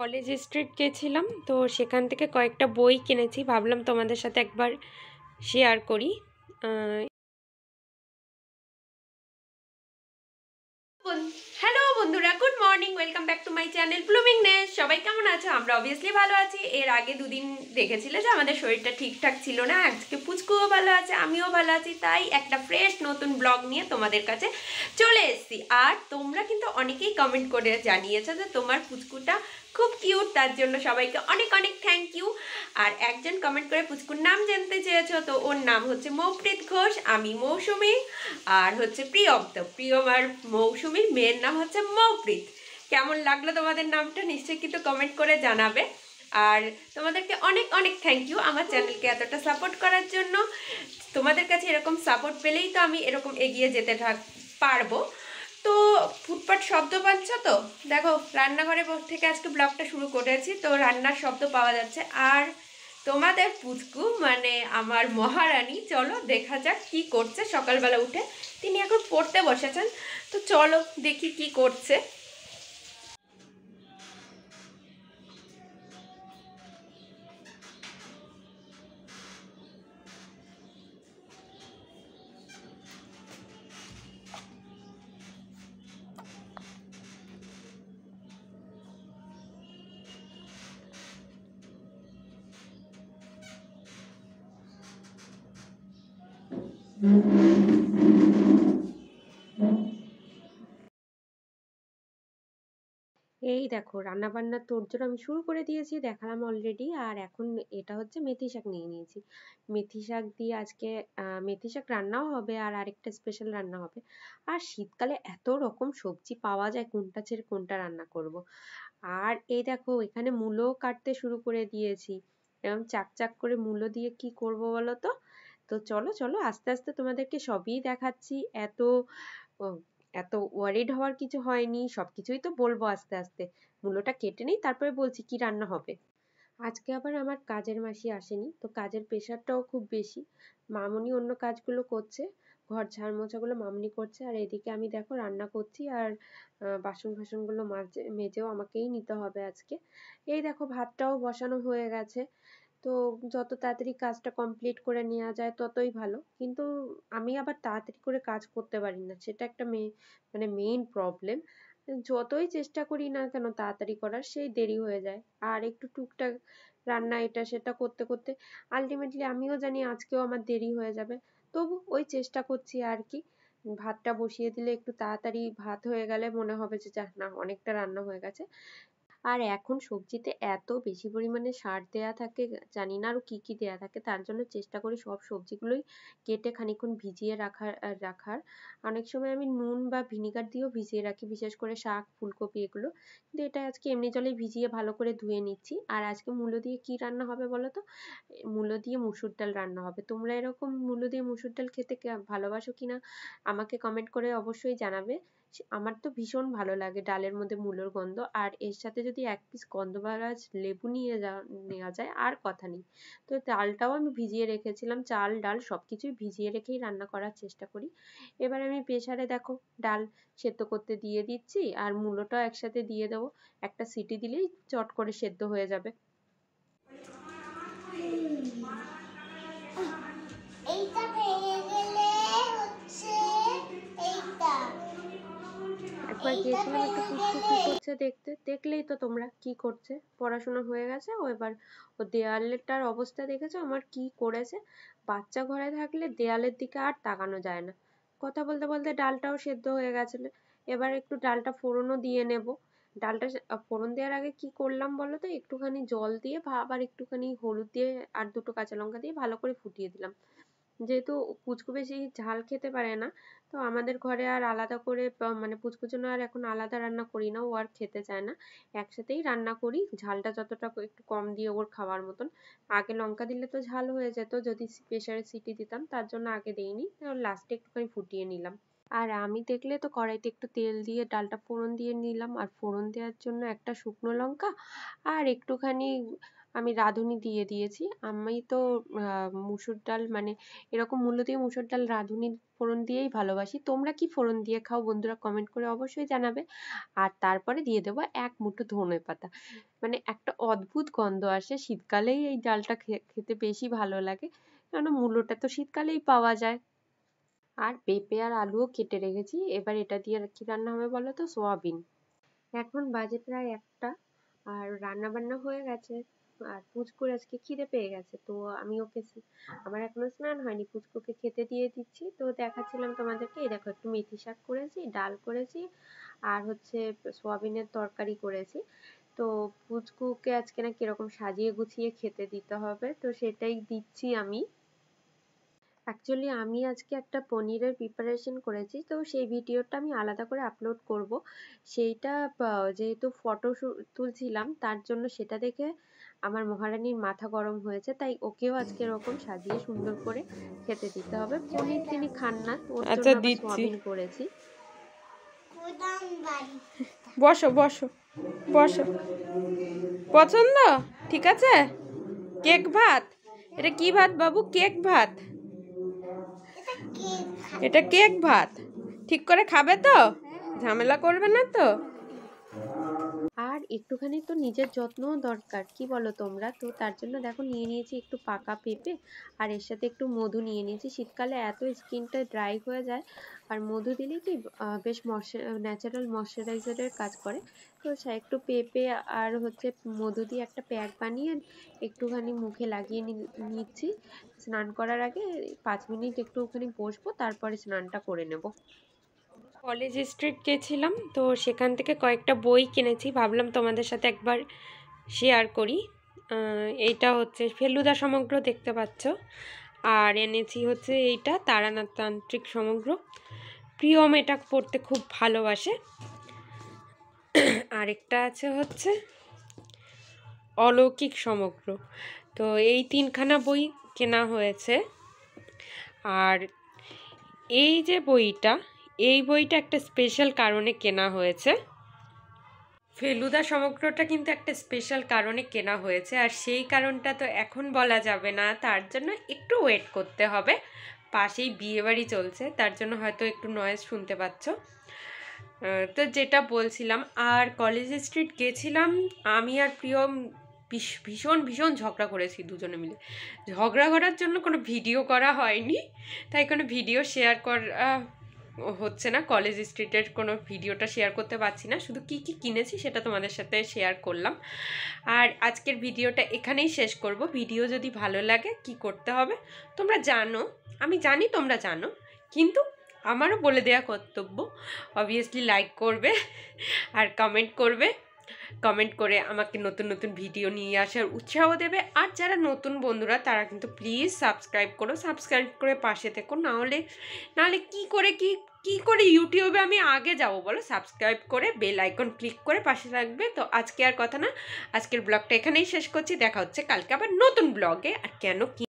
College street গেছিলাম তো সেখান থেকে কয়েকটা বই কিনেছি ভাবলাম তোমাদের সাথে একবার শেয়ার করি হ্যালো বন্ধুরা good morning welcome back to my channel bloomingness সবাই কেমন আছো আমরা অবভিয়াসলি ভালো আছি এর আগে দুদিন দেখেছিলে যে আমাদের শরীরটা ঠিকঠাক ছিল না আজকে পুচকুও ভালো আছে আমিও ভালো আছি তাই একটা ফ্রেশ নতুন ব্লগ নিয়ে তোমাদের কাছে চলে এসেছি আর তোমরা কিন্তু অনেকেই কমেন্ট করে জানিয়েছো যে তোমার পুচকুটা খুব কিউট তার জন্য সবাইকে অনেক অনেক থ্যাংক ইউ আর একজন কমেন্ট করে পুচকুর নাম জানতে চেয়েছ তো ওর নাম হচ্ছে মৌপ্রীত ঘোষ আমি মৌসুমী আর হচ্ছে তো প্রিয়ম আর মৌসুমীর মেয়ের নাম হচ্ছে মৌপ্রীত কেমন লাগলো তোমাদের নামটা নিশ্চয়ই কিন্তু কমেন্ট করে জানাবে আর তোমাদেরকে অনেক অনেক থ্যাংক ইউ আমার চ্যানেলকে এতটা সাপোর্ট করার জন্য তোমাদের কাছে এরকম সাপোর্ট পেলেই তো আমি এরকম এগিয়ে যেতে থাক পারবো তো ফুটপাট শব্দ পাচ্ছ তো দেখো রান্নাঘরে থেকে আজকে ব্লগটা শুরু করেছি তো রান্নার শব্দ পাওয়া যাচ্ছে আর তোমাদের পুচকু মানে আমার মহারানী চলো দেখা যাক কি করছে সকালবেলা উঠে তিনি এখন পড়তে বসেছেন তো চলো দেখি কি করছে এই দেখো রান্না রান্নাবান্নার তোড়জোড় আমি শুরু করে দিয়েছি দেখালাম অলরেডি আর এখন এটা হচ্ছে মেথি শাক নিয়ে নিয়েছি মেথি শাক দিয়ে আজকে মেথি শাক রান্নাও হবে আর আরেকটা স্পেশাল রান্না হবে আর শীতকালে এত রকম সবজি পাওয়া যায় কোনটা ছেড়ে কোনটা রান্না করব। আর এই দেখো এখানে মূলো কাটতে শুরু করে দিয়েছি এরকম চাক চাক করে মূলো দিয়ে কি করব বলো তো তো চলো চলো আস্তে আস্তে তোমাদেরকে সবই দেখাচ্ছি এত এত ওয়ারিড হওয়ার কিছু হয়নি সব কিছুই তো বলবো আস্তে আস্তে মূলটা কেটে নেই তারপরে বলছি কি রান্না হবে আজকে আবার আমার কাজের মাসি আসেনি তো কাজের প্রেশারটাও খুব বেশি মামনি অন্য কাজগুলো করছে ঘর ঝাড় মোছাগুলো মামনি করছে আর এদিকে আমি দেখো রান্না করছি আর বাসন ফাসনগুলো মাজে মেজেও আমাকেই নিতে হবে আজকে এই দেখো ভাতটাও বসানো হয়ে গেছে তো যত তাড়াতাড়ি কাজটা কমপ্লিট করে নেওয়া যায় ততই ভালো কিন্তু আমি আবার তাড়াতাড়ি করে কাজ করতে পারি না সেটা একটা মেয়ে মানে মেইন প্রবলেম যতই চেষ্টা করি না কেন তাড়াতাড়ি করার সেই দেরি হয়ে যায় আর একটু টুকটাক রান্না এটা সেটা করতে করতে আলটিমেটলি আমিও জানি আজকেও আমার দেরি হয়ে যাবে তবু ওই চেষ্টা করছি আর কি ভাতটা বসিয়ে দিলে একটু তাড়াতাড়ি ভাত হয়ে গেলে মনে হবে যে যাক না অনেকটা রান্না হয়ে গেছে আর এখন সবজিতে এত বেশি পরিমাণে সার দেয়া থাকে জানি না আরও কি কি দেয়া থাকে তার জন্য চেষ্টা করি সব সবজিগুলোই কেটে খানিক্ষণ ভিজিয়ে রাখার রাখার অনেক সময় আমি নুন বা ভিনিগার দিয়েও ভিজিয়ে রাখি বিশেষ করে শাক ফুলকপি এগুলো কিন্তু এটা আজকে এমনি জলে ভিজিয়ে ভালো করে ধুয়ে নিচ্ছি আর আজকে মূলো দিয়ে কি রান্না হবে বলতো মূলো দিয়ে মুসুর ডাল রান্না হবে তোমরা এরকম মূলো দিয়ে মুসুর ডাল খেতে ভালোবাসো কিনা আমাকে কমেন্ট করে অবশ্যই জানাবে আমার তো ভীষণ ভালো লাগে ডালের মধ্যে মুলোর গন্ধ আর এর সাথে যদি এক পিস গন্ধরাজ লেবু নিয়ে নেওয়া যায় আর কথা নেই তো চালটাও আমি ভিজিয়ে রেখেছিলাম চাল ডাল সব কিছুই ভিজিয়ে রেখেই রান্না করার চেষ্টা করি এবার আমি প্রেশারে দেখো ডাল সেদ্ধ করতে দিয়ে দিচ্ছি আর মূলোটাও একসাথে দিয়ে দেবো একটা সিটি দিলেই চট করে সেদ্ধ হয়ে যাবে এইটা একবার গিয়েছিলাম একটা পুষ্টি কি করছে দেখতে দেখলেই তো তোমরা কি করছে পড়াশোনা হয়ে গেছে ও এবার ও দেয়ালটার অবস্থা দেখেছো আমার কি করেছে বাচ্চা ঘরে থাকলে দেয়ালের দিকে আর তাকানো যায় না কথা বলতে বলতে ডালটাও সেদ্ধ হয়ে গেছে এবার একটু ডালটা ফোড়নও দিয়ে নেব ডালটা ফোড়ন দেওয়ার আগে কি করলাম বলো তো একটুখানি জল দিয়ে বা আবার একটুখানি হলুদ দিয়ে আর দুটো কাঁচা লঙ্কা দিয়ে ভালো করে ফুটিয়ে দিলাম যেহেতু পুচকু বেশি ঝাল খেতে পারে না তো আমাদের ঘরে আর আলাদা করে মানে পুচকুর জন্য আর এখন আলাদা রান্না করি না ও আর খেতে চায় না একসাথেই রান্না করি ঝালটা যতটা একটু কম দিয়ে ওর খাওয়ার মতন আগে লঙ্কা দিলে তো ঝাল হয়ে যেত যদি প্রেশারে সিটি দিতাম তার জন্য আগে দিইনি লাস্টে একটুখানি ফুটিয়ে নিলাম আর আমি দেখলে তো কড়াইতে একটু তেল দিয়ে ডালটা ফোড়ন দিয়ে নিলাম আর ফোড়ন দেওয়ার জন্য একটা শুকনো লঙ্কা আর একটুখানি আমি রাঁধুনি দিয়ে দিয়েছি আমি তো মুসুর ডাল মানে এরকম মূল্য দিয়ে মুসুর ডাল রাঁধুনি ফোড়ন দিয়েই ভালোবাসি তোমরা কি ফোড়ন দিয়ে খাও বন্ধুরা কমেন্ট করে অবশ্যই জানাবে আর তারপরে দিয়ে দেবো এক মুঠো ধনে পাতা মানে একটা অদ্ভুত গন্ধ আসে শীতকালেই এই ডালটা খেতে বেশি ভালো লাগে কেন মূল্যটা তো শীতকালেই পাওয়া যায় আর পেঁপে আর আলুও কেটে রেখেছি এবার এটা দিয়ে কি রান্না হবে বলো তো সোয়াবিন এখন বাজে প্রায় একটা আর রান্না বান্না হয়ে গেছে আর পুচকুর আজকে খিদে পেয়ে গেছে তো আমি ওকে আমার এখনো স্নান হয়নি পুচকুকে খেতে দিয়ে দিচ্ছি তো দেখাচ্ছিলাম তোমাদেরকে এই দেখো একটু মেথি শাক করেছি ডাল করেছি আর হচ্ছে সোয়াবিনের তরকারি করেছি তো পুচকুকে আজকে না কিরকম সাজিয়ে গুছিয়ে খেতে দিতে হবে তো সেটাই দিচ্ছি আমি actually আমি আজকে একটা পনিরের preparation করেছি তো সেই video টা আমি আলাদা করে upload করব সেইটা যেহেতু photo তুলছিলাম তার জন্য সেটা দেখে আমার মহারানীর মাথা গরম হয়েছে তাই ওকেও আজকে এরকম সাজিয়ে সুন্দর করে খেতে দিতে হবে পনির তিনি খান না ওর আচ্ছা, জন্য করেছি বসো বসো বসো পছন্দ ঠিক আছে কেক ভাত এটা কি ভাত বাবু কেক ভাত এটা কেক ভাত ঠিক করে খাবে তো ঝামেলা করবে না তো একটুখানি তো নিজের যত্নও দরকার কি বলো তোমরা তো তার জন্য দেখো নিয়ে নিয়েছি একটু পাকা পেঁপে আর এর সাথে একটু মধু নিয়ে নিয়েছি শীতকালে এত স্কিনটা ড্রাই হয়ে যায় আর মধু দিলে কি বেশ মশ্চা ন্যাচারাল ময়শ্চারাইজারের কাজ করে তো সে একটু পেঁপে আর হচ্ছে মধু দিয়ে একটা প্যাক বানিয়ে একটুখানি মুখে লাগিয়ে নিচ্ছি স্নান করার আগে পাঁচ মিনিট একটুখানি বসবো তারপরে স্নানটা করে নেব কলেজ স্ট্রিট গেছিলাম তো সেখান থেকে কয়েকটা বই কিনেছি ভাবলাম তোমাদের সাথে একবার শেয়ার করি এইটা হচ্ছে ফেলুদা সমগ্র দেখতে পাচ্ছ আর এনেছি হচ্ছে এইটা তারানাতান্ত্রিক সমগ্র প্রিয়ম এটা পড়তে খুব ভালোবাসে আরেকটা আছে হচ্ছে অলৌকিক সমগ্র তো এই তিনখানা বই কেনা হয়েছে আর এই যে বইটা এই বইটা একটা স্পেশাল কারণে কেনা হয়েছে ফেলুদা সমগ্রটা কিন্তু একটা স্পেশাল কারণে কেনা হয়েছে আর সেই কারণটা তো এখন বলা যাবে না তার জন্য একটু ওয়েট করতে হবে পাশেই বিয়েবাড়ি চলছে তার জন্য হয়তো একটু নয়েজ শুনতে পাচ্ছ তো যেটা বলছিলাম আর কলেজ স্ট্রিট গেছিলাম আমি আর প্রিয় ভীষণ ভীষণ ঝগড়া করেছি দুজনে মিলে ঝগড়া করার জন্য কোনো ভিডিও করা হয়নি তাই কোনো ভিডিও শেয়ার করা হচ্ছে না কলেজ স্ট্রিটের কোনো ভিডিওটা শেয়ার করতে পারছি না শুধু কি কি কিনেছি সেটা তোমাদের সাথে শেয়ার করলাম আর আজকের ভিডিওটা এখানেই শেষ করব ভিডিও যদি ভালো লাগে কি করতে হবে তোমরা জানো আমি জানি তোমরা জানো কিন্তু আমারও বলে দেওয়া কর্তব্য অবভিয়াসলি লাইক করবে আর কমেন্ট করবে কমেন্ট করে আমাকে নতুন নতুন ভিডিও নিয়ে আসার উৎসাহ দেবে আর যারা নতুন বন্ধুরা তারা কিন্তু প্লিজ সাবস্ক্রাইব করো সাবস্ক্রাইব করে পাশে থেকো নাহলে নাহলে কি করে কি কি করে ইউটিউবে আমি আগে যাব বলো সাবস্ক্রাইব করে বেল আইকন ক্লিক করে পাশে থাকবে তো আজকে আর কথা না আজকের ব্লগটা এখানেই শেষ করছি দেখা হচ্ছে কালকে আবার নতুন ব্লগে আর কেন কি